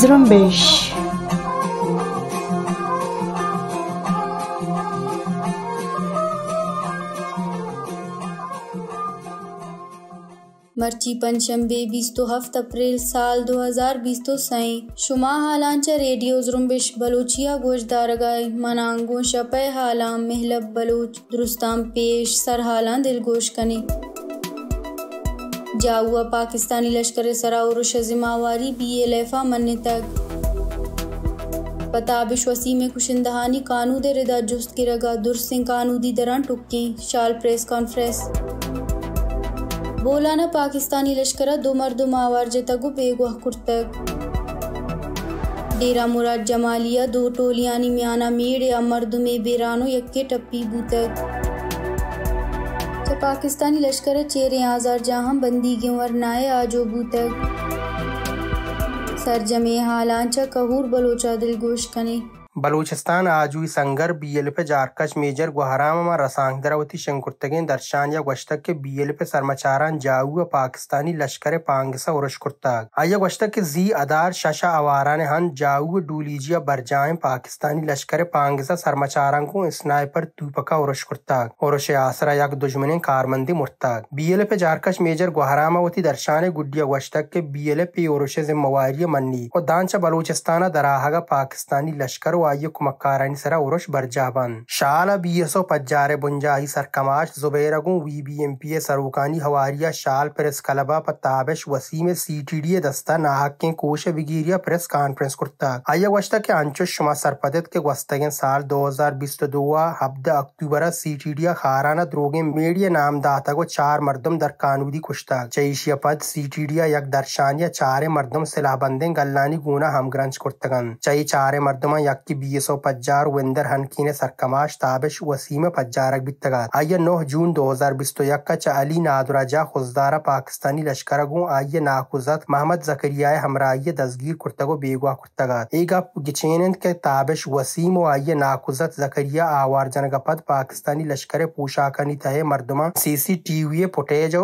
Zrombesh मर्ची बीस तो हफ्त अप्रैल साल 2020 तो सई शुमा हालांच रेडियो जुरुम्बिश बलोचिया गोशदारगाय मनांगो शपे हालां महलब बलोच दुरुस्ताम पेश सर हालां दिलगोश कने जाऊआ पाकिस्तानी लश्कर सरा शजिमावारी बी एल एफा मन तक पताबिश वसी में कुशिंदहानी दे रिदा जुस्त गिरगा दुर सिंह दी दरान टुक्की शाल प्रेस कॉन्फ्रेंस बोलाना पाकिस्तानी लश्कर दो मावार जतगु बेगुआ कुर्तक डेरा मुराद जमालिया दो टोलियानी म्याना मेड़ या मर्द में बेरानो यक्के टप्पी बूतक तो पाकिस्तानी लश्कर चेरे आजार जहां बंदी गेवर नाए आजो बूतक सरजमे हालांचा कहूर बलोचा दिलगोश कने बलूचिस्तान संगर बी ಬಲೂಚಿಸ್ತಾನ ಆಜುಯಿ ಸಂಗರ್ ಬಿಎಲ್ಪೆ ಜಾರ್ಕಚ್ ಮೇಜರ್ ಗುಹರಾಮ दर्शान या गश्तक के बी एल पे सरमाचारान जाऊ पाकिस्तानी लश्कर पांगसा उर्श उरश कुर्ताग आया के जी अदार शशा अवारा ने हन जाऊ डूलीजिया बरजाए पाकिस्तानी लश्कर पांगसा सरमाचारा को स्नाइपर तूपका उर्श कुर्ताग और आसरा याक दुश्मने कारमंदी मुर्ताग बी एल पे जारकश मेजर गुहरामावती दर्शाने गुडिया गश्तक के बी एल पे और जिम्मेवार मन्नी और दानचा बलूचिस्ताना दराहगा पाकिस्तानी लश्कर ವಾಯುಕುಮಕ್ಕಾರಣಿಸರ ಉರುಶ್ ಬರ್ಜಾಬನ್ ಶಾಲ ಬಿಯಸೋ ಪಜ್ಜಾರೆ ಬುಂಜಾಹಿ ಸರ್ಕಮಾಶ್ ಜುಬೇರಗು वीबीएमपीए सरुकानी हवारिया शाल प्रेस कलबा पताबिश वसीम सीटीडीए दस्ता नाहक के कोश विगीरिया प्रेस कॉन्फ्रेंस कुर्ता आय वस्ता के अंचो शुमा सरपदत के वस्तगन साल 2022 हब्द अक्टूबर सीटीडीए खाराना द्रोगे मीडिया नाम दाता को चार मर्दम दर कानूदी कुश्ता चैशिया पद सीटीडीए यक दर्शानिया चारे मर्दम सिलाबंदे गल्लानी गुना हम हमग्रंज कुर्तगन चई चारे मर्दमा यक كبيسة وبجار وندر هنكينة سركماش تابش وسيمة بجارك بالتغاد آيا 9 جون 2021 چالی نادراجا خزدارا पाकिस्तानी लश्करगो आये नाकुजत मोहम्मद जकरिया हमराये दसगीर कुर्तगो बेगुआ कुर्तगा एगा गिचेनंद के ताबिश वसीम व आये नाकुजत जकरिया आवार जनगपद पाकिस्तानी लश्कर पोशाकनी तहे मर्दमा सीसीटीवी फुटेज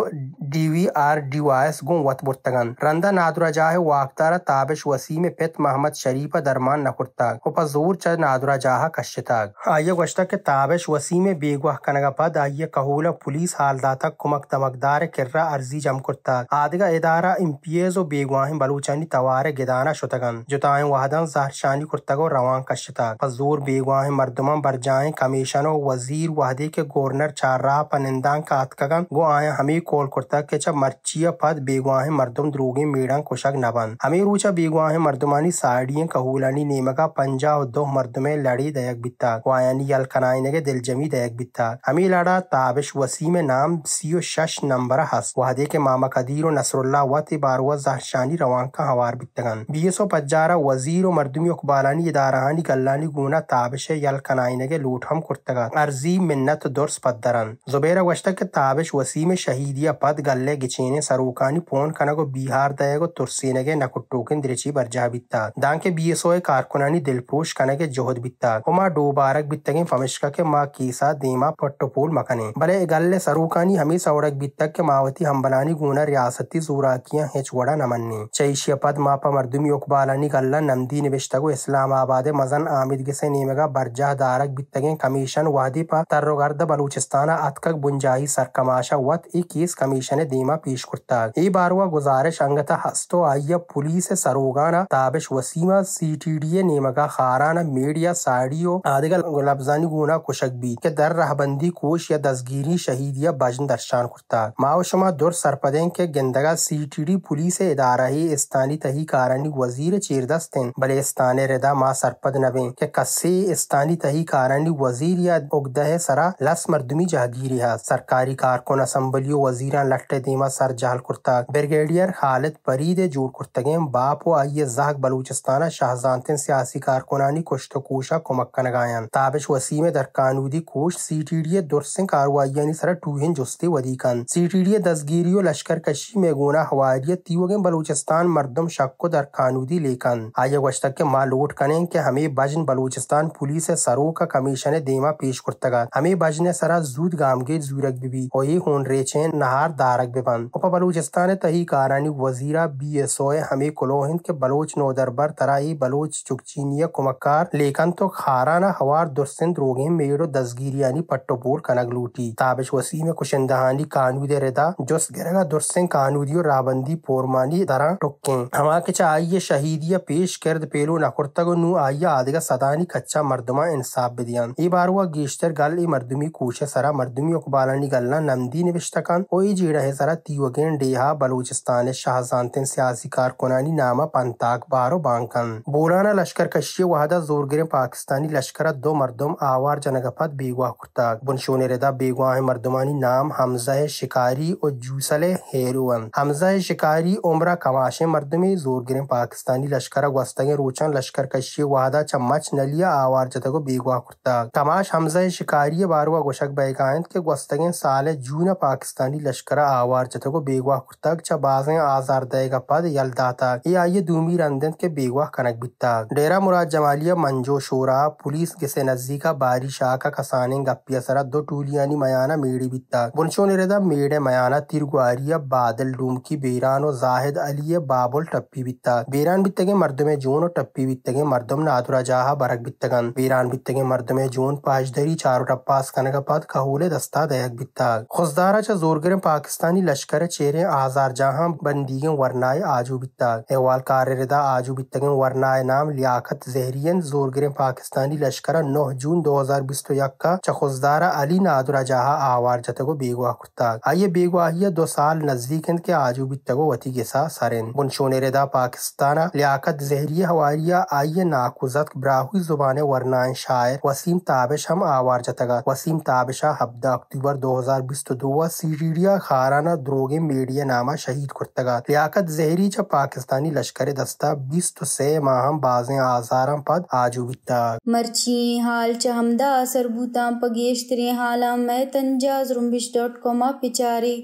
डीवीआर डिवाइस गो वत बुर्तगन रंदा नादुराजा है वाकतारा ताबिश वसीम पेत मोहम्मद शरीफ दरमान नकुर्तग हजूर च नादुराजाह कश्यताग आइए गश्तक के ताबिश वसीम बेगवाह कनगा पद आइए कहूला पुलिस हालदाता कुमक दमकदार किर्रा अर्जी जमकुर्ताग आदिगा इदारा इम्पियज बेगवाह बलूचनी तवार गिदाना शुतगन जुताए वाहदन जहरशानी कुर्तगो रवान कश्यताग हजूर बेगवाह मरदमा बरजाए कमीशनो वजीर वाहदे के गवर्नर चार्राह पनिंदा का आतकगन गो आए हमी कोल कुर्ता के चब मर्चिया पद बेगुआ मरदम द्रोगे मेड़ा कुशक नबन हमी रूचा बेगवाह मरदमानी साड़ियां कहूलानी नेमका पंजा दो मर्द में लड़ी दयक बितागे दिल जमी दयक बिताग हमी लड़ा ताबिश वसीम नाम सीओ शश नंबर हस वहादे के मामा कदीर नसरुल्ला वी बार जहशानी रवान का हवार बितगन बी एस पजारा वजीर मरदमी उकबालानी इदारानी गल्लानी गुना ताबिश यल कनाइनगे लूट हम कुर्तगा अर्जी मिन्नत दुर्स पदरन जुबेर वश्त के ताबिश वसीम शहीदिया पद गल्ले गिचेने सरूकानी फोन कनगो बिहार दयागो तुरसीनगे नकुट्टोकिन दृची बरजा बिता दांग के बी एस ओ कारकुनानी दिलपोश कने के जोहद बिता कुमा डोबारक बितगे फमिश्का के माँ कीसा दीमा पट्टोपोल मकने भले गल सरुकानी हमी सवड़क बितक के मावती हम बलानी गुना रियासती सूराकिया हेचवड़ा नमनी चैश्य पद मापा मरदुम युकबालानी गल्ला नंदी निवेशको इस्लामाबाद मजन आमिद के नीमगा बरजा दारक बितगे कमीशन वादी पा तर्रगर्द बलूचिस्तान अतक बुंजाई सरकमाशा वत इक्कीस कमीशन दीमा पेश कुर्ता ई बारवा गुजारिश अंगता हस्तो आइय पुलिस सरोगाना ताबिश वसीमा सी टी डी ए नीमगा खारा दौरान मेड़ या साड़ियों आदिगल लफजानी गुना कुशक भी के दर रहबंदी कोश या दसगीरी शहीद या बजन दर्शान कुर्ता माओशमा दुर सरपदें के गिंदगा सी टी डी पुलिस इदारा ही स्थानी तही कारणी वजीर चीरदस्तिन स्थान रिदा माँ सरपद नबे के कस्से स्थानी तही कारणी वजीर या उगदह सरा लस मरदमी जहागीर सरकारी कारकुन असम्बलियो वजीरा लट्टे दीमा सर जहल कुर्ता ब्रिगेडियर खालिद परीद जोड़ कुर्तगे बाप वो आई जाक बलूचिस्ताना शाहजानतिन सियासी कारकुनानी ಕುಷ್ಠಕೋಶ ಕೊಮಕ್ಕನಗಾಯನ್ ತಾಬಿಶ್ ವಸೀಮೆದರ್ ಕಾನೂದಿ ಕೋಶ್ सीटीडीए दुरसिंह कार्रवाई सर टूहिन जुस्ते वदीकन सीटीडीए दसगीरियो लश्कर कशी मेगोना हवारियत तीवगे बलूचिस्तान मर्दम शक्को दर कानूदी लेकन आगे वश्तक के माँ लोट कने के हमें बजन बलूचिस्तान पुलिस सरो का कमीशन देमा पेश कुर्तगत हमें बजने सरा जूद गाम के जूरक भी और ये होन रेचे नहार दारक बेबन उप बलूचिस्तान तही कारानी वजीरा बी एस ओ हमें कुलोहिंद के बलोच नोदर बर तरा ही बलोच चुकचीनिया कुमक सरकार लेखन तो खाराना हवार दुरसिंद रोगे मेड़ो दसगीर यानी कनक लूटी ताबिश वसी में कुशंदहानी कानूद रदा जुस गिरगा दुरसिंग कानूदी और राबंदी पोरमानी दरा टुक्के हवा के चाहिए शहीदिया पेश गर्द पेलो नकुर्तगो नू आइया आदिगा सदानी कच्चा मर्दमा इंसाफ बिदियान ये बार हुआ गेश्तर गल ई मर्दमी कूशे सरा मर्दमी उकबालानी गलना नमदी विश्तकान ओ जीड़ा है सरा तीवगेन डेहा बलूचिस्तान शाहजानते सियासी कारकुनानी नामा पंताक बारो बांकन बोलाना लश्कर कश्य वहादा ҷабҳада зӯргирин покистани лашкара ду мардум аавар ҷанагапат бегуҳ куртак буншӯниреда бегуҳи мардумани нам ҳамзаи шикарӣ ӯ ҷӯсале ҳерӯанд ҳамзаи шикарӣ умра камаши мардуми зӯргирин покистани лашкара гуастаги рӯчан лашкаркашии ваҳда чаммач налия аавар ҷатагу бегуҳ куртак камаш ҳамзаи шикарӣ барва гӯшак байгаанд ки гуастагин саали ҷӯна покистани лашкара аавар ҷатагу бегуҳ куртак ча баъзин азардайгапад ялдатак и айе дӯмирандин ки бегуҳ канак биттак дера мурод ҷамалӣ टूलिया मंजो शोरा पुलिस के से नजदीका बारी शाखा कसाने गपिया सरा दो टूलिया नी मयाना मेड़ी बिता बुनशो ने रेदा मेड़े मयाना तिरगुआरिया बादल डूमकी बेरान और जाहिद अली बाबुल टप्पी बिता बेरान बितगे मर्द में जून और टप्पी बितगे मर्दम नादुरा जाहा बरक बितगन बेरान बितगे मर्द में जून पाँच चारो टप्पास कने का पद कहूले दस्ता दयक बिता खुशदारा अच्छा च जोर गिर पाकिस्तानी लश्कर चेहरे आजार जहां बंदी वरनाए आजू बिता अहवाल कार्य रेदा आजू बितगे वरनाए नाम लियाकत जहरी लीबियन जोरगिरें पाकिस्तानी लश्कर नौ जून दो हजार बिस्त का चखुसदारा अली नादुरा जहा आवार जतगो बेगवा कुर्ताग आइए बेगवाहिया दो साल नजदीक हिंद के आजू बितगो वती के सा सरेन बुन शोनेरेदा पाकिस्तान लियाकत जहरिया हवारिया आइए नाकुजत ब्राहुई जुबान वरनान शायर वसीम ताबिश हम आवार जतगा वसीम ताबिशा हब्दा अक्टूबर दो हजार बिस्त दो सीरीडिया खाराना द्रोगे मीडिया नामा शहीद कुर्तगा लियाकत जहरी च पाकिस्तानी लश्कर दस्ता बिस्त से माहम बाजें आजारम पर बाद आजुबिता मर्ची हाल हमदा असर भूतां पगेश त्रे हालां मैं तंजा जुरुम्बिश डॉट कॉमा पिचारे